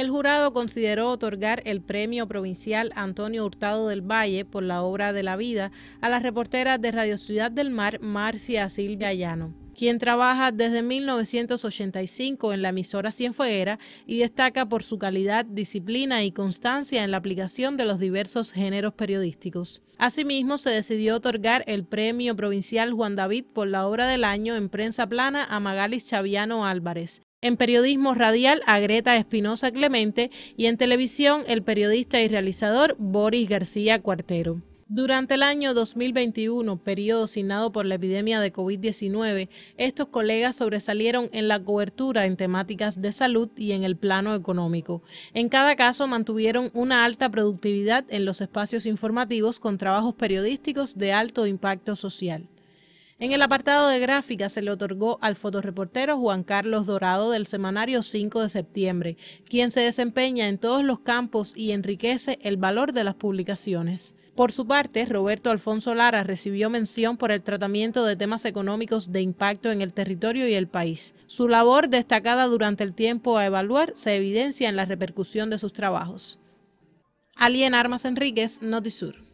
El jurado consideró otorgar el premio provincial Antonio Hurtado del Valle por la obra de la vida a la reportera de Radio Ciudad del Mar, Marcia Silvia Llano quien trabaja desde 1985 en la emisora Cienfueguera y destaca por su calidad, disciplina y constancia en la aplicación de los diversos géneros periodísticos. Asimismo, se decidió otorgar el Premio Provincial Juan David por la obra del año en prensa plana a Magalis Chaviano Álvarez, en periodismo radial a Espinosa Clemente y en televisión el periodista y realizador Boris García Cuartero. Durante el año 2021, periodo signado por la epidemia de COVID-19, estos colegas sobresalieron en la cobertura en temáticas de salud y en el plano económico. En cada caso mantuvieron una alta productividad en los espacios informativos con trabajos periodísticos de alto impacto social. En el apartado de gráfica se le otorgó al fotoreportero Juan Carlos Dorado del semanario 5 de septiembre, quien se desempeña en todos los campos y enriquece el valor de las publicaciones. Por su parte, Roberto Alfonso Lara recibió mención por el tratamiento de temas económicos de impacto en el territorio y el país. Su labor destacada durante el tiempo a evaluar se evidencia en la repercusión de sus trabajos. Alien Armas Enríquez, Notisur.